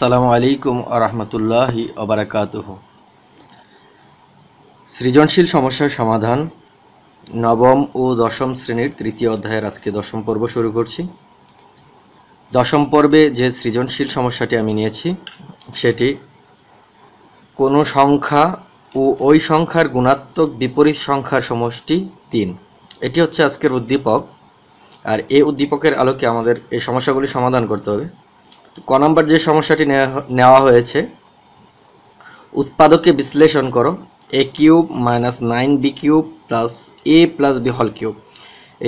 আসসালামু আলাইকুম আরহামতুল্লাহি অবরাকাতহ সৃজনশীল সমস্যার সমাধান নবম ও দশম শ্রেণীর তৃতীয় অধ্যায়ের আজকে দশম পর্ব শুরু করছি দশম পর্বে যে সৃজনশীল সমস্যাটি আমি নিয়েছি সেটি কোনো সংখ্যা ও ওই সংখ্যার গুণাত্মক বিপরীত সংখ্যার সমষ্টি তিন এটি হচ্ছে আজকের উদ্দীপক আর এই উদ্দীপকের আলোকে আমাদের এই সমস্যাগুলি সমাধান করতে হবে ক নম্বর যে সমস্যাটি নেওয়া হয়েছে উৎপাদককে বিশ্লেষণ করো A cube minus nine B cube plus A plus B whole cube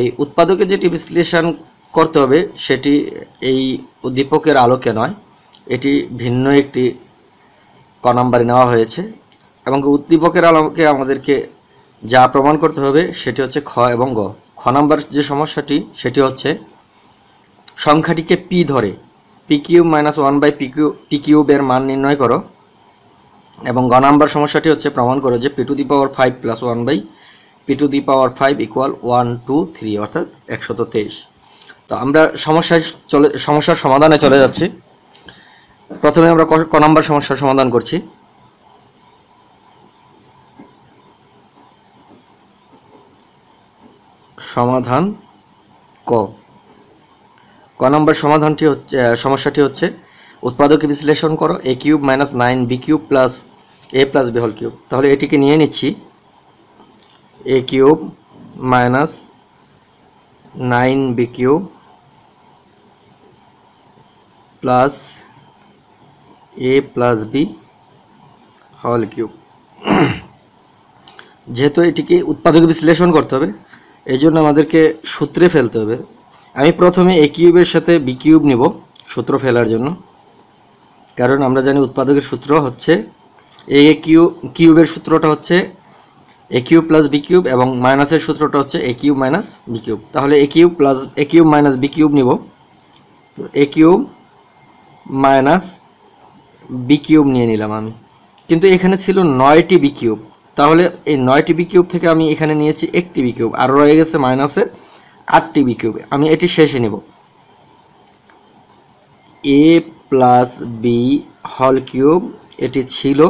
এই উৎপাদকে যেটি বিশ্লেষণ করতে হবে সেটি এই উদ্দীপকের আলোকে নয় এটি ভিন্ন একটি ক নম্বরে নেওয়া হয়েছে এবং উদ্দীপকের আলোকে আমাদেরকে যা প্রমাণ করতে হবে সেটি হচ্ছে খ এবং গ খ নম্বর যে সমস্যাটি সেটি হচ্ছে সংখ্যাটিকে পি ধরে PQ minus one by PQ পিকিউবের মান নির্ণয় করো এবং গ নাম্বার সমস্যাটি হচ্ছে প্রমাণ করো যে P to the power five plus one by P to the power five equal one two three অর্থাৎ একশত তেইশ তো আমরা সমস্যায় চলে সমস্যার সমাধানে চলে যাচ্ছি প্রথমে আমরা ক নাম্বার সমস্যার সমাধান করছি সমাধান ক নম্বর সমাধানটি হচ্ছে সমস্যাটি হচ্ছে উৎপাদকে বিশ্লেষণ করো A cube minus nine B cube plus A plus B whole cube তাহলে এটিকে নিয়ে নিচ্ছি A cube minus nine B cube plus A plus B whole cube যেহেতু এটিকে উৎপাদক বিশ্লেষণ করতে হবে এই জন্য আমাদেরকে সূত্রে ফেলতে হবে আমি প্রথমে এ কিউবের সাথে বি কিউব নেব সূত্র ফেলার জন্য কারণ আমরা জানি উৎপাদকের সূত্র হচ্ছে এ কিউ কিউবের সূত্রটা হচ্ছে A cube plus B cube এবং মাইনাসের সূত্রটা হচ্ছে A cube minus B cube তাহলে A cube plus A cube minus B cube নেব A cube minus B cube নিয়ে নিলাম আমি কিন্তু এখানে ছিল নয়টি বি কিউব তাহলে এই নয়টি বি কিউব থেকে আমি এখানে নিয়েছি একটি বি কিউব আর রয়ে গেছে মাইনাসের আটটি বি কিউবে আমি এটি শেষে নেব A plus B whole cube এটি ছিল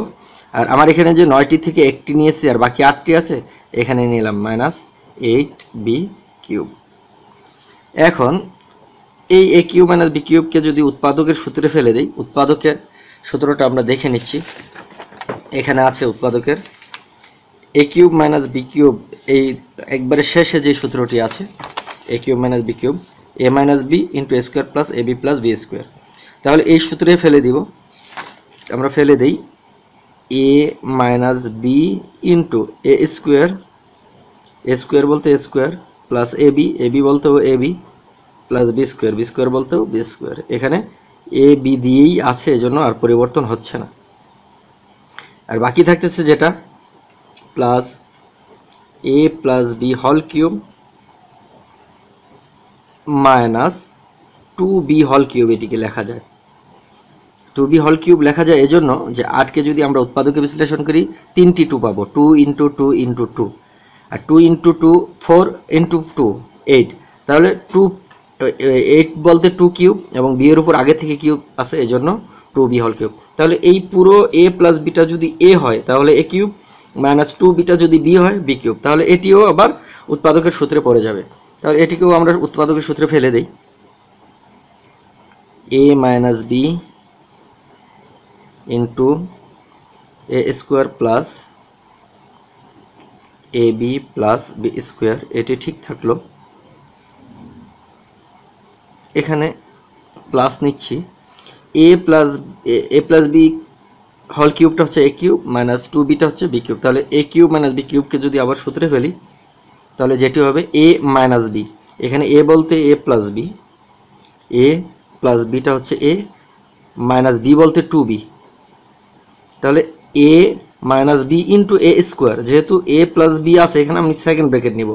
আর আমার এখানে যে নয়টি থেকে একটি নিয়েছি আর বাকি আটটি আছে এখানে নিলাম মাইনাস এইট বি কিউব এখন এই এ কিউব মাইনাস বি কিউবকে যদি উৎপাদকের সূত্রে ফেলে দিই উৎপাদকের সূত্রটা আমরা দেখে নিচ্ছি এখানে আছে উৎপাদকের A cube minus B cube এই একবারে শেষে যে সূত্রটি আছে A cube minus B cube A minus B into A square plus A B plus B square তাহলে এই সূত্রে ফেলে দিব আমরা ফেলে দেই A minus B into A square A square বলতে A square plus A B A B বলতেও A B plus B square B square বলতেও বি স্কোয়ার এখানে এ বি দিয়েই আছে এজন্য আর পরিবর্তন হচ্ছে না আর বাকি থাকতেছে যেটা plus A plus B whole cube minus two B whole cube এটিকে লেখা যায় টু বি হল কিউব লেখা যায় এজন্য যে আটকে যদি আমরা উৎপাদকে বিশ্লেষণ করি তিনটি টু পাবো two into two into two আর two into two four into two eight তাহলে টু এইট বলতে টু কিউব এবং বিয়ের উপর আগে থেকে কিউব আছে এজন্য টু বি হল কিউব তাহলে এই পুরো এ প্লাস বিটা যদি এ হয় তাহলে এ কিউব মাইনাস টু বিটা যদি বি হয় বি কিউব তাহলে এটিও আবার উৎপাদকের সূত্রে পড়ে যাবে তাহলে এটিকেও আমরা উৎপাদকের সূত্রে ফেলে দিই A minus B into A square plus A B plus B square এটি ঠিক থাকলো এখানে প্লাস নিচ্ছি A plus A plus B whole কিউবটা হচ্ছে এ কিউব মাইনাস টু বিটা হচ্ছে বি কিউব তাহলে এ কিউব মাইনাস বি কিউবকে যদি আবার সূত্রে ফেলি তাহলে যেটি হবে এ মাইনাস বি এখানে এ বলতে A plus B A plus বিটা হচ্ছে এ মাইনাস বি বলতে টু বি তাহলে A minus B into A square যেহেতু এ প্লাস বি আছে এখানে আমি সেকেন্ড ব্র্যাকেট নিব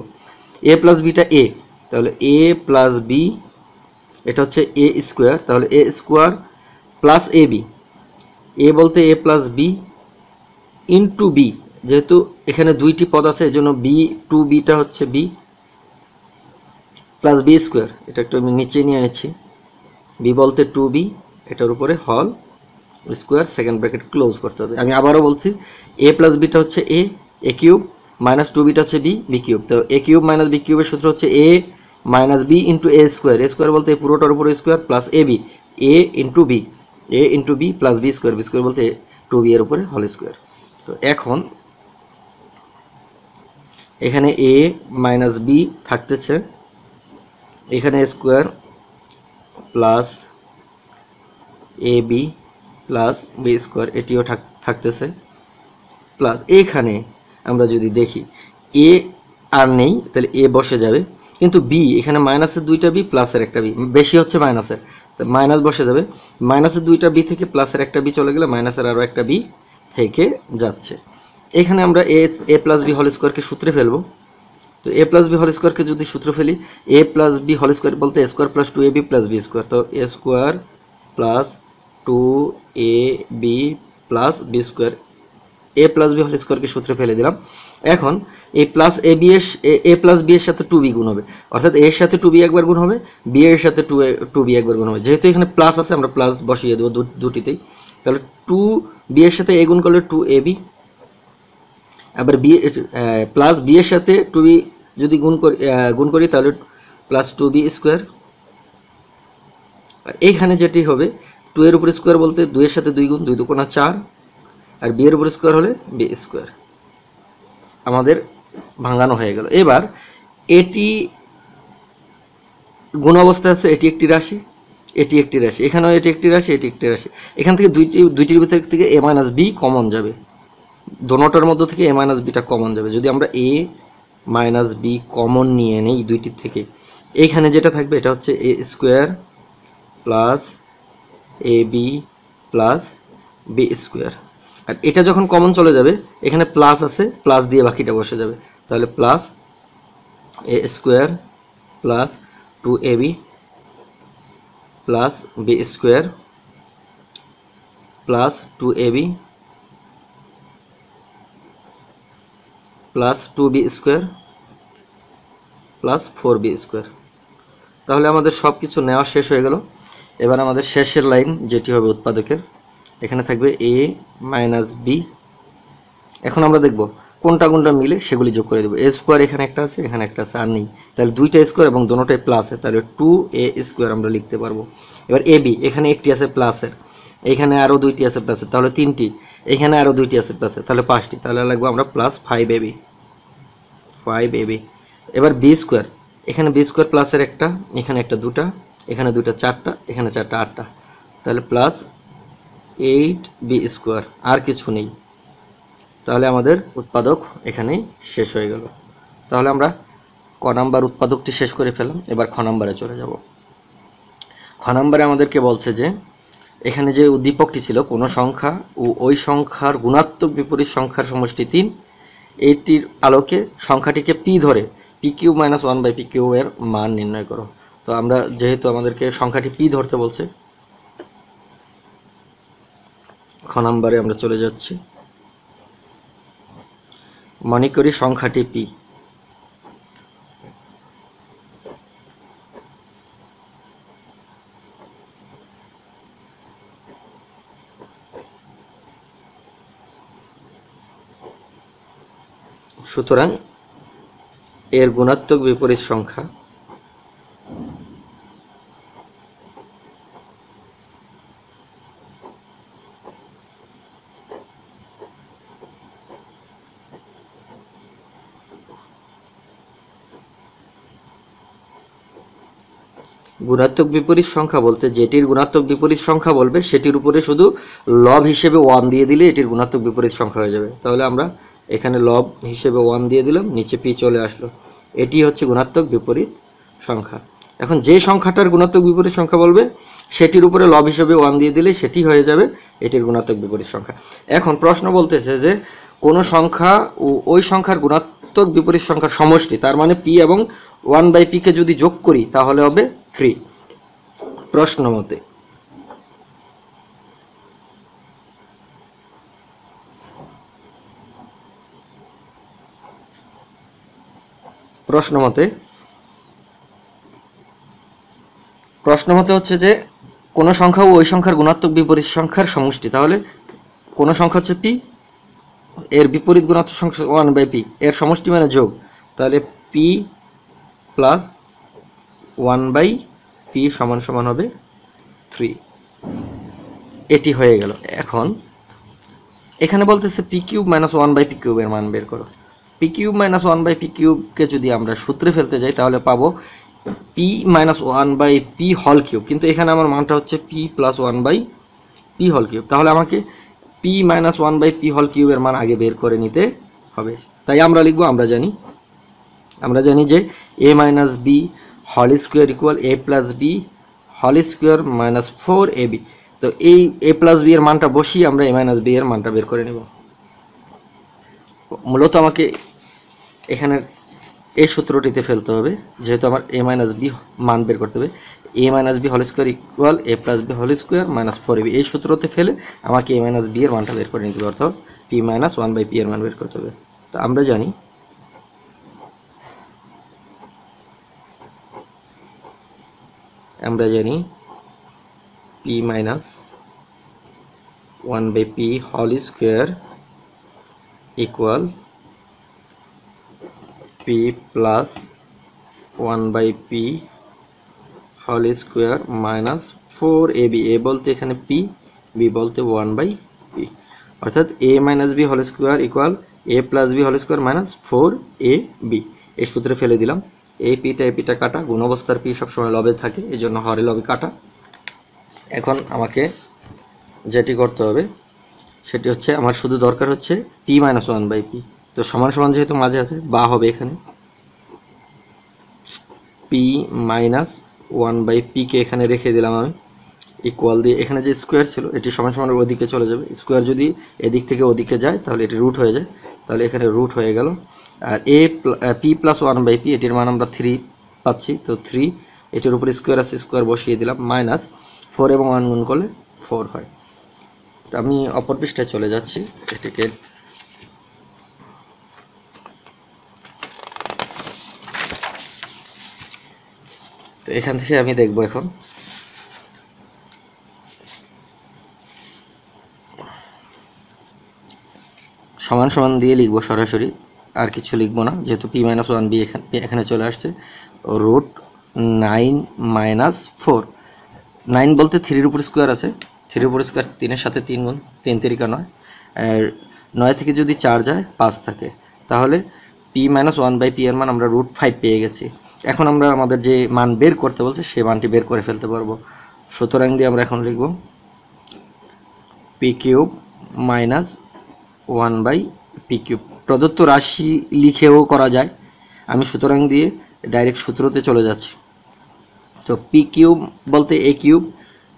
এ প্লাস বিটা এ তাহলে এ প্লাস বি এটা হচ্ছে এ স্কোয়ার তাহলে A square plus A B A বলতে A plus B into B যেহেতু এখানে দুইটি পদ আছে জন্য বি টু বিটা হচ্ছে বি প্লাস বি স্কোয়ার এটা একটু আমি নিচে নিয়ে এনেছি বি বলতে টু বি এটার উপরে হল স্কোয়ার সেকেন্ড ব্র্যাকেট ক্লোজ করতে হবে আমি আবারও বলছি এ প্লাস বিটা হচ্ছে A A cube minus two বিটা হচ্ছে বি বি কিউব তো এ কিউব মাইনাস বি কিউবের সূত্র হচ্ছে A minus B into A square A square বলতে এ পুরোটার উপরে square plus A B A into B A into B plus B square B square বলতে two B এর উপরে হল স্কোয়ার তো এখন এখানে এ মাইনাস বি থাকতেছে এখানে square plus A B plus B square এটিও থাকতেছে প্লাস এখানে আমরা যদি দেখি এ আর নেই তাহলে এ বসে যাবে কিন্তু বি এখানে মাইনাসের দুইটা বি প্লাসের একটা বি বেশি হচ্ছে মাইনাসের মাইনাস বসে যাবে মাইনাসের দুইটা বি থেকে প্লাসের একটা বি চলে গেলে মাইনাসের আরও একটা বি থেকে যাচ্ছে এখানে আমরা এ এ প্লাস বি হল স্কোয়ারকে সূত্রে ফেলবো তো এ প্লাস বি হল স্কোয়ারকে যদি সূত্র ফেলি A plus B whole square বলতে square plus two A B plus B square তো A square plus two A B plus B square A plus B whole স্কোয়ারকে সূত্রে ফেলে দিলাম এখন এই প্লাস এ বি এর এ প্লাস বি এর সাথে টু বি গুণ হবে অর্থাৎ এর সাথে টু বি একবার গুণ হবে বি এর সাথে টু টু বি একবার গুণ হবে যেহেতু এখানে প্লাস আছে আমরা প্লাস বসিয়ে দেবো দুটিতেই তাহলে টু বি এর সাথে এ গুণ করলে টু এ বি আবার বি প্লাস বি এর সাথে টু বি যদি গুণ করি গুণ করি তাহলে প্লাস টু বি স্কোয়ার আর এইখানে যেটি হবে টু এর উপর স্কোয়ার বলতে দুইয়ের সাথে দুই গুণ দুই দুকোনা চার আর বি এর উপর স্কোয়ার হলে বি স্কোয়ার আমাদের ভাঙানো হয়ে গেল এবার এটি গুণ অবস্থায় আছে এটি একটি রাশি এটি একটি রাশি এখানেও এটি একটি রাশি এটি একটি রাশি এখান থেকে দুইটি দুইটির ভিতর থেকে এ মাইনাস বি কমন যাবে দোনোটার মধ্যে থেকে এ মাইনাস বিটা কমন যাবে যদি আমরা এ মাইনাস বি কমন নিয়ে নেই দুইটির থেকে এখানে যেটা থাকবে এটা হচ্ছে A square plus A B plus B square আর এটা যখন কমন চলে যাবে এখানে প্লাস আছে প্লাস দিয়ে বাকিটা বসে যাবে তাহলে plus A square plus two A B plus B square plus two A B plus two B square plus four B square তাহলে আমাদের সব কিছু নেওয়া শেষ হয়ে গেল এবার আমাদের শেষের লাইন যেটি হবে উৎপাদকের এখানে থাকবে এ মাইনাস বি এখন আমরা দেখব কোনটা কোনটা মিলে সেগুলি যোগ করে দেবো এ স্কোয়ার এখানে একটা আছে এখানে একটা আছে আর নেই তাহলে দুইটা স্কোয়ার এবং দোনোটাই প্লাসে তাহলে টু এ স্কোয়ার আমরা লিখতে পারবো এবার এ বি এখানে একটি আছে প্লাসের এখানে আরও দুইটি আছে প্লাসের তাহলে তিনটি এখানে আরও দুইটি আছে প্লাস তাহলে পাঁচটি তাহলে লাগবো আমরা plus five AB five AB এবার বি স্কোয়ার এখানে বি স্কোয়ার প্লাসের একটা এখানে একটা দুটা এখানে দুটা চারটা এখানে চারটা আটটা তাহলে প্লাস এইট বি স্কোয়ার আর কিছু নেই তাহলে আমাদের উৎপাদক এখানেই শেষ হয়ে গেল তাহলে আমরা ক নাম্বার উৎপাদকটি শেষ করে ফেলাম এবার খ নাম্বারে চলে যাব খ নাম্বারে আমাদেরকে বলছে যে এখানে যে উদ্দীপকটি ছিল কোনো সংখ্যা ও ওই সংখ্যার গুণাত্মক বিপরীত সংখ্যার সমষ্টি তিন এইটির আলোকে সংখ্যাটিকে পি ধরে P Q minus one by P Q এর মান নির্ণয় করো তো আমরা যেহেতু আমাদেরকে সংখ্যাটি পি ধরতে বলছে খ নাম্বারে আমরা চলে যাচ্ছি মনে করি সংখ্যাটি পি সুতরাং এর গুণাত্মক বিপরীত সংখ্যা গুণাত্মক বিপরীত সংখ্যা বলতে যেটির গুণাত্মক বিপরীত সংখ্যা বলবে সেটির উপরে শুধু লব হিসেবে ওয়ান দিয়ে দিলে এটির গুণাত্মক বিপরীত সংখ্যা হয়ে যাবে তাহলে আমরা এখানে লব হিসেবে ওয়ান দিয়ে দিলাম নিচে পি চলে আসলো এটি হচ্ছে গুণাত্মক বিপরীত সংখ্যা এখন যে সংখ্যাটার গুণাত্মক বিপরীত সংখ্যা বলবে সেটির উপরে লব হিসেবে ওয়ান দিয়ে দিলে সেটি হয়ে যাবে এটির গুণাত্মক বিপরীত সংখ্যা এখন প্রশ্ন বলতেছে যে কোন সংখ্যা ও ওই সংখ্যার গুণাত্মক বিপরীত সংখ্যার সমষ্টি তার মানে পি এবং ওয়ান বাই পিকে যদি যোগ করি তাহলে হবে থ্রি প্রশ্ন মতে প্রশ্ন মতে প্রশ্ন মতে হচ্ছে যে কোনো সংখ্যা ওই সংখ্যার গুণাত্মক বিপরীত সংখ্যার সমষ্টি তাহলে কোনো সংখ্যা হচ্ছে পি এর বিপরীত গুণাত্মক সংখ্যা ওয়ান বাই পি এর সমষ্টি মানে যোগ তাহলে P plus one by P সমান সমান হবে থ্রি এটি হয়ে গেল এখন এখানে বলতেছে P cube minus one by P কিউবের মান বের করো P cube minus one by P কিউবকে যদি আমরা সূত্রে ফেলতে যাই তাহলে পাবো P minus one by P whole cube কিন্তু এখানে আমার মানটা হচ্ছে P plus one by P whole cube তাহলে আমাকে P minus one by P whole কিউবের মান আগে বের করে নিতে হবে তাই আমরা লিখবো আমরা জানি আমরা জানি যে A minus B whole square equal A plus B whole square minus four A B তো এই এ প্লাস বি এর মানটা বসিয়ে আমরা এ মাইনাস বি এর মানটা বের করে নেব মূলত আমাকে এখানে এই সূত্রটিতে ফেলতে হবে যেহেতু আমার এ মাইনাস বি মান বের করতে হবে A minus B whole square equal A plus B whole square minus four B এই সূত্রতে ফেলে আমাকে এ মাইনাস বি এর মানটা বের করে নিতে হবে অর্থাৎ P minus one by P এর মান বের করতে হবে তো আমরা জানি আমরা জানি P minus one by P whole square equal P plus one by P whole square minus four A B A বলতে এখানে পি বি বলতে ওয়ান বাই পি অর্থাৎ A minus B whole square equal A plus B whole square minus four A B এই সূত্রে ফেলে দিলাম এই পিটা এ পিটা কাটা গুণ অবস্থার পি সবসময় লবে থাকে এই জন্য হরে লবে কাটা এখন আমাকে যেটি করতে হবে সেটি হচ্ছে আমার শুধু দরকার হচ্ছে P minus one by P তো সমান সমান যেহেতু মাঝে আছে বা হবে এখানে পি মাইনাস ওয়ান বাই পিকে এখানে রেখে দিলাম আমি ইকুয়াল দিয়ে এখানে যে স্কোয়ার ছিল এটি সমান সমান ওদিকে চলে যাবে স্কোয়ার যদি এদিক থেকে ওদিকে যায় তাহলে এটি রুট হয়ে যায় তাহলে এখানে রুট হয়ে গেল আর A P plus one by P এটির মান আমরা থ্রি পাচ্ছি তো থ্রি এটির উপরে স্কোয়ার আছে স্কোয়ার বসিয়ে দিলাম মাইনাস ফোর এবং ওয়ান গুণ করলে ফোর হয় তো আমি অপর পৃষ্ঠায় চলে যাচ্ছি এটিকে তো এখান থেকে আমি দেখব এখন সমান সমান দিয়ে লিখব সরাসরি আর কিছু লিখবো না যেহেতু পি মাইনাস ওয়ান বি এখানে এখানে চলে আসছে root nine minus four nine বলতে থ্রির উপর স্কোয়ার আছে থ্রির উপর স্কোয়ার তিনের সাথে তিন গুণ তিন তিরিকা নয় আর নয় থেকে যদি চার যায় পাঁচ থাকে তাহলে P minus one by P এর মান আমরা রুট ফাইভ পেয়ে গেছি এখন আমরা আমাদের যে মান বের করতে বলছে সেই মানটি বের করে ফেলতে পারবো সুতরাং দিয়ে আমরা এখন লিখব P cube minus one by P cube প্রদত্ত রাশি লিখেও করা যায় আমি সুতরাং দিয়ে ডাইরেক্ট সূত্রতে চলে যাচ্ছি তো পি কিউব বলতে এ কিউব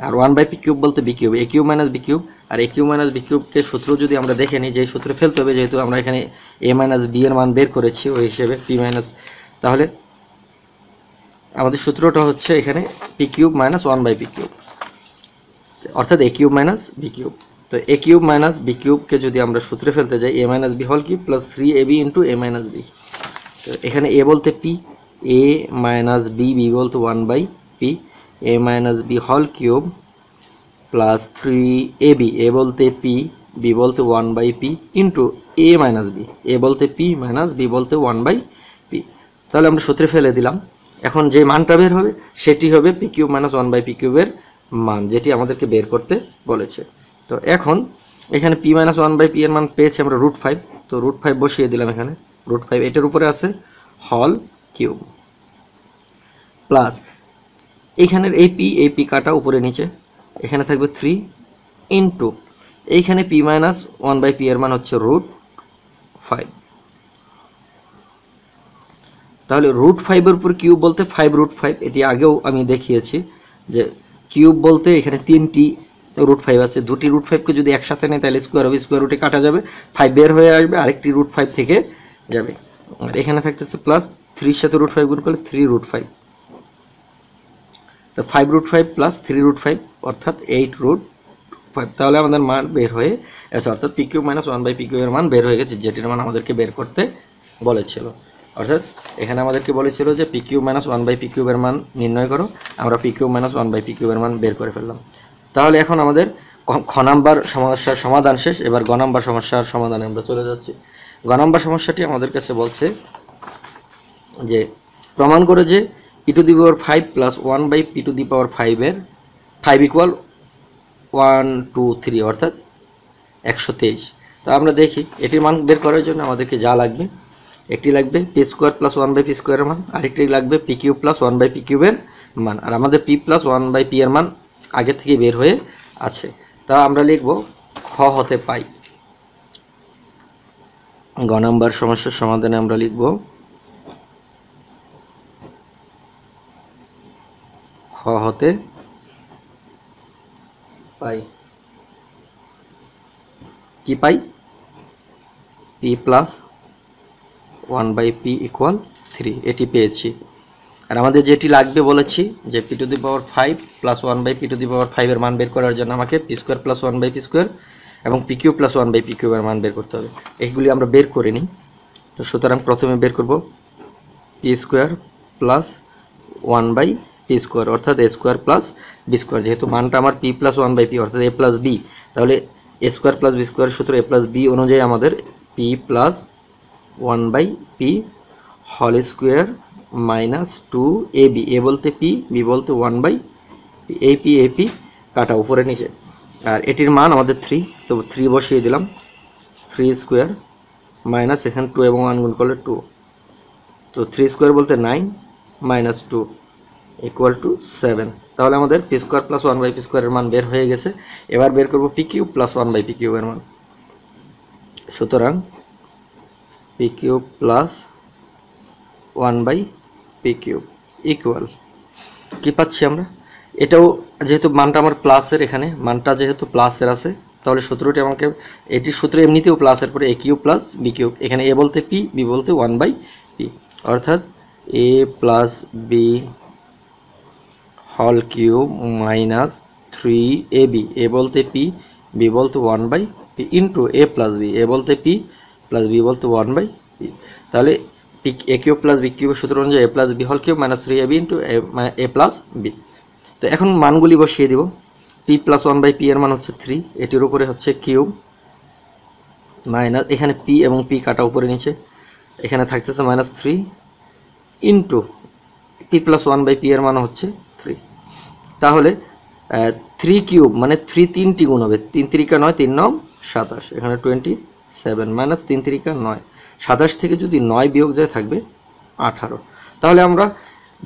আর ওয়ান বাই পি কিউব বলতে B cube A cube minus B cube আর এ কিউব মাইনাস বি কিউবকে সূত্র যদি আমরা দেখে নিই যে সূত্রে ফেলতে হবে যেহেতু আমরা এখানে এ মাইনাস বি এর মান বের করেছি ওই হিসেবে পি মাইনাস তাহলে আমাদের সূত্রটা হচ্ছে এখানে P cube minus one by P cube অর্থাৎ A cube minus B cube তো এ কিউব মাইনাস বি কিউবকে যদি আমরা সূত্রে ফেলতে যাই এ মাইনাস বি হল কি plus three A B into A minus B তো এখানে এ বলতে P A minus B B বলতে one by P A minus B whole cube plus three A B A বলতে পি বি বলতে one by P into A minus B A বলতে P minus B বলতে one by P তাহলে আমরা সূত্রে ফেলে দিলাম এখন যে মানটা বের হবে সেটি হবে P cube minus one by P কিউবের মান যেটি আমাদেরকে বের করতে বলেছে তো এখন এখানে P minus one by P এর মান পেয়েছি আমরা রুট ফাইভ তো রুট ফাইভ বসিয়ে দিলাম এখানে রুট ফাইভ এটার উপরে আছে হল কিউব প্লাস এইখানের এই পি এই পি কাটা উপরে নিচে এখানে থাকবে থ্রি ইন্টু এইখানে P minus one by P এর মান হচ্ছে রুট ফাইভ তাহলে রুট ফাইভের উপর কিউব বলতে ফাইভ রুট ফাইভ এটি আগেও আমি দেখিয়েছি যে কিউব বলতে এখানে তিনটি রুট ফাইভ আছে দুটি রুট ফাইভকে যদি একসাথে নেয় তাহলে স্কোয়ার হবে স্কোয়ার রুটে কাটা যাবে ফাইভ বের হয়ে আসবে আরেকটি রুট ফাইভ থেকে যাবে আর এখানে থাকতেছে প্লাস থ্রির সাথে রুট ফাইভ গুণ করলে থ্রি রুট ফাইভ তো five root five plus three root five অর্থাৎ এইট রুট ফাইভ তাহলে আমাদের মান বের হয়ে আছে অর্থাৎ PQ minus one by PQ এর মান বের হয়ে গেছে যেটির মান আমাদেরকে বের করতে বলেছিল অর্থাৎ এখানে আমাদেরকে বলেছিল যে P Q minus one by P কিউবের মান নির্ণয় করো আমরা P Q minus one by P কিউবের মান বের করে ফেললাম তাহলে এখন আমাদের খ নাম্বার সমস্যার সমাধান শেষ এবার গ নাম্বার সমস্যার সমাধানে আমরা চলে যাচ্ছি গ নাম্বার সমস্যাটি আমাদের কাছে বলছে যে প্রমাণ করে যে P to the power five plus one by P to the power ফাইভের five equal one two three অর্থাৎ একশো তেইশ তো আমরা দেখি এটির মান বের করার জন্য আমাদেরকে যা লাগবে একটি লাগবে P square plus one by P স্কোয়ারের মান আরেকটি লাগবে P Q plus one by P কিউবের মান আর আমাদের P plus one by P এর মান আগে থেকে বের হয়ে আছে তা আমরা লিখব খ হতে পাই গ নম্বর সমস্যার সমাধানে আমরা লিখব খ হতে পাই কি পাই P plus one by P equal three এটি পেয়েছি আর আমাদের যেটি লাগবে বলেছি যে P to the power five plus one by P to the power ফাইভের মান বের করার জন্য আমাকে P square plus one by P square এবং P Q plus one by P কিউয়ের মান বের করতে হবে এইগুলি আমরা বের করে নিই তো সুতরাং প্রথমে বের করব P square plus one by P square অর্থাৎ A square plus B square যেহেতু মানটা আমার P plus one by P অর্থাৎ এ প্লাস বি তাহলে A square plus B square সূত্র এ প্লাস বি অনুযায়ী আমাদের P plus one by P whole square minus two A B A বলতে P B বলতে one by A P A P কাটা উপরে নিচে আর এটির মান আমাদের থ্রি তো থ্রি বসিয়ে দিলাম থ্রি স্কোয়ার মাইনাস এখানে টু এবং ওয়ান গুণ করলে টু তো থ্রি স্কোয়ার বলতে nine minus two equal to seven তাহলে আমাদের P square plus one by P স্কোয়ারের মান বের হয়ে গেছে এবার বের করব P Q plus one by P Q এর মান সুতরাং P cube plus one by P cube equal কী পাচ্ছি আমরা এটাও যেহেতু মানটা আমার প্লাসের এখানে মানটা যেহেতু প্লাসের আছে তাহলে সূত্রটি আমাকে এটির সূত্র এমনিতেও প্লাসের পরে A cube plus B cube এখানে এ বলতে পি বি বলতে ওয়ান বাই পি অর্থাৎ A plus B whole cube minus three A B A বলতে পি বি বলতে one by P into A plus B A বলতে P plus B বলতে one by তাহলে P A cube plus B কিউবের সূত্র অনুযায়ী A plus B whole cube minus three A B into A plus B তো এখন মানগুলি বসিয়ে দিব P plus one by P এর মান হচ্ছে থ্রি এটির উপরে হচ্ছে কিউব মাইনাস এখানে পি এবং পি কাটা উপরে নিচে এখানে থাকতেছে minus three into P plus one by P এর মান হচ্ছে থ্রি তাহলে থ্রি কিউব মানে থ্রি তিনটি গুণ হবে তিন তিরিকা নয় তিন নম সাতাশ এখানে টোয়েন্টি সেভেন মাইনাস তিন তিরিকা নয় সাতাশ থেকে যদি নয় বিয়োগ যায় থাকবে আঠারো তাহলে আমরা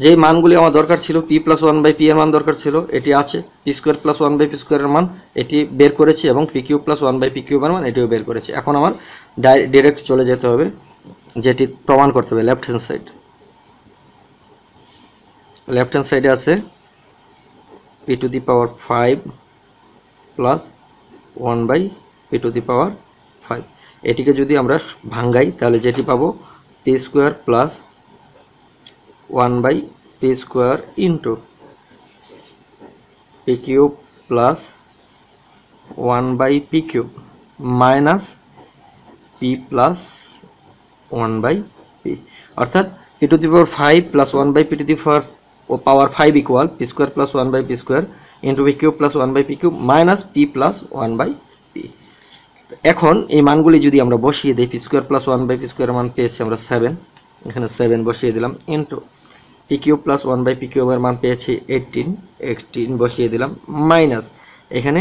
যে মানগুলি আমার দরকার ছিল P plus one by P এর মান দরকার ছিল এটি আছে P square plus one by P স্কোয়ারের মান এটি বের করেছি এবং P Q plus one by P কিউবের মান এটিও বের করেছি এখন আমার ডিরেক্ট চলে যেতে হবে যেটি প্রমাণ করতে হবে left hand side left hand সাইডে আছে P to the power five plus one by P to the power five এটিকে যদি আমরা ভাঙ্গাই তাহলে যেটি পাবো P square plus one by P square into P cube plus one by P cube minus P plus one by P অর্থাৎ P to the power five plus one by P to the power ও power five equal P square plus one by P square into P cube plus one by P cube minus P plus one by এখন এই মানগুলি যদি আমরা বসিয়ে দিই P square plus one by P square মান পেয়েছি আমরা সেভেন এখানে সেভেন বসিয়ে দিলাম into P cube plus one by P কিউবের মান পেয়েছি এইটিন এইটিন বসিয়ে দিলাম মাইনাস এখানে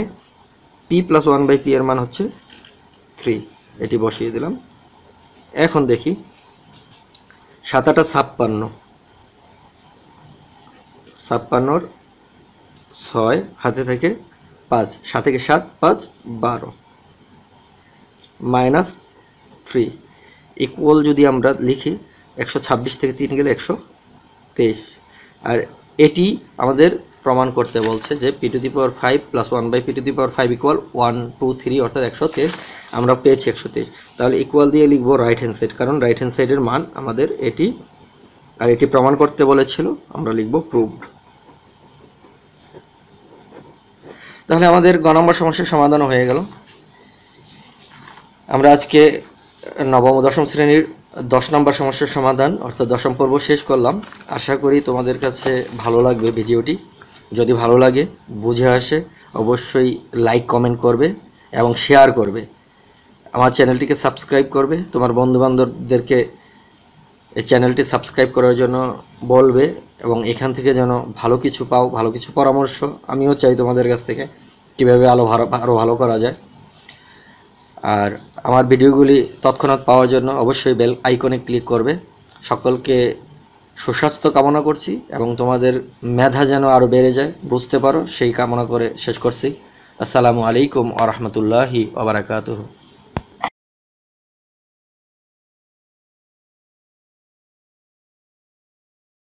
P plus one by P এর মান হচ্ছে থ্রি এটি বসিয়ে দিলাম এখন দেখি সাতাটা ছাপ্পান্ন ছাপ্পান্নর ছয় হাতে থেকে পাঁচ সাত থেকে সাত পাঁচ বারো মাইনাস থ্রি ইকুয়াল যদি আমরা লিখি একশো ছাব্বিশ থেকে তিন গেলে একশো তেইশ আর এটি আমাদের প্রমাণ করতে বলছে যে P to the power five plus one by P to the power five equal one two three অর্থাৎ একশো তেইশ আমরা পেয়েছি একশো তেইশ তাহলে ইকুয়াল দিয়ে লিখব রাইট হ্যান্ড সাইড কারণ রাইট হ্যান্ড সাইডের মান আমাদের এটি আর এটি প্রমাণ করতে বলেছিল আমরা লিখব প্রুভড তাহলে আমাদের গ নম্বর সমস্যার সমাধানও হয়ে গেল আমরা আজকে নবম দশম শ্রেণীর দশ নম্বর সমস্যার সমাধান অর্থাৎ দশম পর্ব শেষ করলাম আশা করি তোমাদের কাছে ভালো লাগবে ভিডিওটি যদি ভালো লাগে বুঝে আসে অবশ্যই লাইক কমেন্ট করবে এবং শেয়ার করবে আমার চ্যানেলটিকে সাবস্ক্রাইব করবে তোমার বন্ধুবান্ধবদেরকে এই চ্যানেলটি সাবস্ক্রাইব করার জন্য বলবে এবং এখান থেকে যেন ভালো কিছু পাও ভালো কিছু পরামর্শ আমিও চাই তোমাদের কাছ থেকে কীভাবে আলো ভালো আরও ভালো করা যায় আর আমার ভিডিওগুলি তৎক্ষণাৎ পাওয়ার জন্য অবশ্যই বেল আইকনে ক্লিক করবে সকলকে সুস্বাস্থ্য কামনা করছি এবং তোমাদের মেধা যেন আরও বেড়ে যায় বুঝতে পারো সেই কামনা করে শেষ করছি আসসালামু আলাইকুম আ রহমতুল্লাহি ওবরাকাতহ